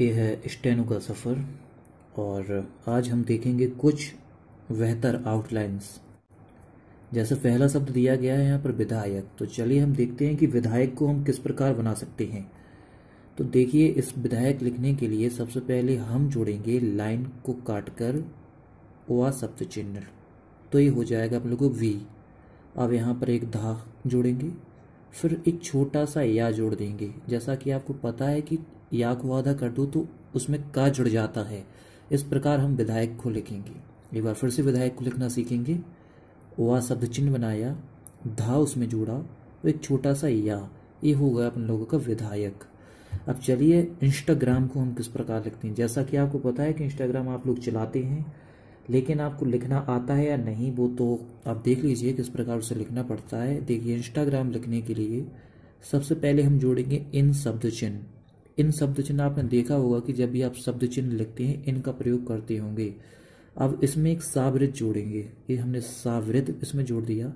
ये है स्टेनो का सफ़र और आज हम देखेंगे कुछ बेहतर आउटलाइंस जैसे पहला शब्द दिया गया है यहाँ पर विधायक तो चलिए हम देखते हैं कि विधायक को हम किस प्रकार बना सकते हैं तो देखिए इस विधायक लिखने के लिए सबसे पहले हम जोड़ेंगे लाइन को काट कर वा शब्द चिन्ह तो ये हो जाएगा आप लोगों को वी अब यहाँ पर एक धा जोड़ेंगे फिर एक छोटा सा या जोड़ देंगे जैसा कि आपको पता है कि या को आधा कर दो तो उसमें का जुड़ जाता है इस प्रकार हम विधायक को लिखेंगे एक बार फिर से विधायक को लिखना सीखेंगे वा शब्द चिन्ह बनाया धा उसमें जोड़ा तो एक छोटा सा या ये हो गया अपन लोगों का विधायक अब चलिए इंस्टाग्राम को हम किस प्रकार लिखते हैं जैसा कि आपको पता है कि इंस्टाग्राम आप लोग चलाते हैं लेकिन आपको लिखना आता है या नहीं वो तो आप देख लीजिए किस प्रकार उसे लिखना पड़ता है देखिए इंस्टाग्राम लिखने के लिए सबसे पहले हम जोड़ेंगे इन शब्द चिन्ह इन शब्द चिन्ह आपने देखा होगा कि जब भी आप शब्द चिन्ह लिखते हैं इनका प्रयोग करते होंगे अब इसमें एक सावृत जोड़ेंगे ये हमने सावृत इसमें जोड़ दिया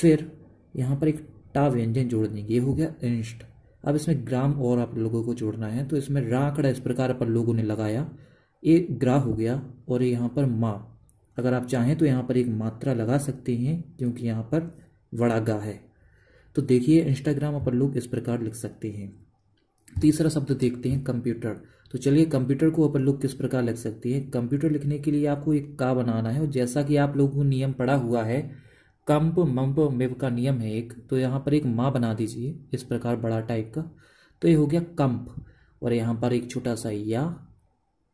फिर यहाँ पर एक टा व्यंजन जोड़ देंगे ये हो गया इंस्ट अब इसमें ग्राम और आप लोगों को जोड़ना है तो इसमें रा आंकड़ा इस प्रकार पर लोगों ने लगाया ये ग्रा हो गया और ये यहाँ पर माँ अगर आप चाहें तो यहाँ पर एक मात्रा लगा सकते हैं क्योंकि यहाँ पर वड़ा गा है तो देखिए इंस्टाग्राम पर लोग इस प्रकार लिख सकते हैं तीसरा शब्द देखते हैं कंप्यूटर तो चलिए कंप्यूटर को अपन लोग किस प्रकार लिख सकते हैं कंप्यूटर लिखने के लिए आपको एक का बनाना है और जैसा कि आप लोगों को नियम पड़ा हुआ है कंप मंप मिव का नियम है एक तो यहाँ पर एक माँ बना दीजिए इस प्रकार बड़ा टाइप का तो ये हो गया कंप और यहाँ पर एक छोटा सा या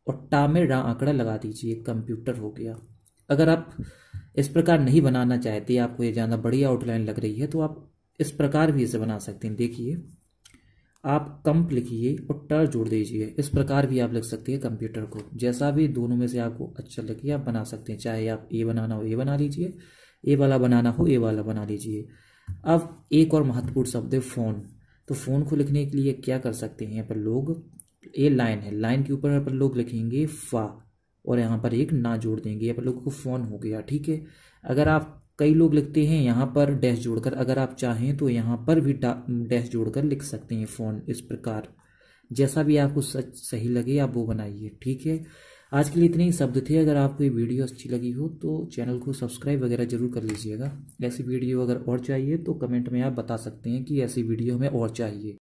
और टा में रा आंकड़ा लगा दीजिए कंप्यूटर हो गया अगर आप इस प्रकार नहीं बनाना चाहते आपको ये ज़्यादा बड़ी आउटलाइन लग रही है तो आप इस प्रकार भी इसे बना सकते हैं देखिए आप कंप लिखिए और टर जोड़ दीजिए इस प्रकार भी आप लिख सकते हैं कंप्यूटर को जैसा भी दोनों में से आपको अच्छा लगे आप बना सकते हैं चाहे आप ए बनाना हो ए बना लीजिए ए वाला बनाना हो ए वाला बना लीजिए अब एक और महत्वपूर्ण शब्द है फ़ोन तो फ़ोन को लिखने के लिए क्या कर सकते हैं यहाँ पर लोग ए लाइन है लाइन के ऊपर यहाँ पर लोग लिखेंगे फा और यहाँ पर एक ना जोड़ देंगे यहाँ पर लोगों को फ़ोन हो गया ठीक है अगर आप कई लोग लिखते हैं यहाँ पर डैश जोड़कर अगर आप चाहें तो यहाँ पर भी डैश जोड़कर लिख सकते हैं फ़ोन इस प्रकार जैसा भी आपको सच सही लगे आप वो बनाइए ठीक है आज के लिए इतने ही शब्द थे अगर आपको ये वीडियो अच्छी लगी हो तो चैनल को सब्सक्राइब वगैरह जरूर कर लीजिएगा ऐसी वीडियो अगर और चाहिए तो कमेंट में आप बता सकते हैं कि ऐसी वीडियो हमें और चाहिए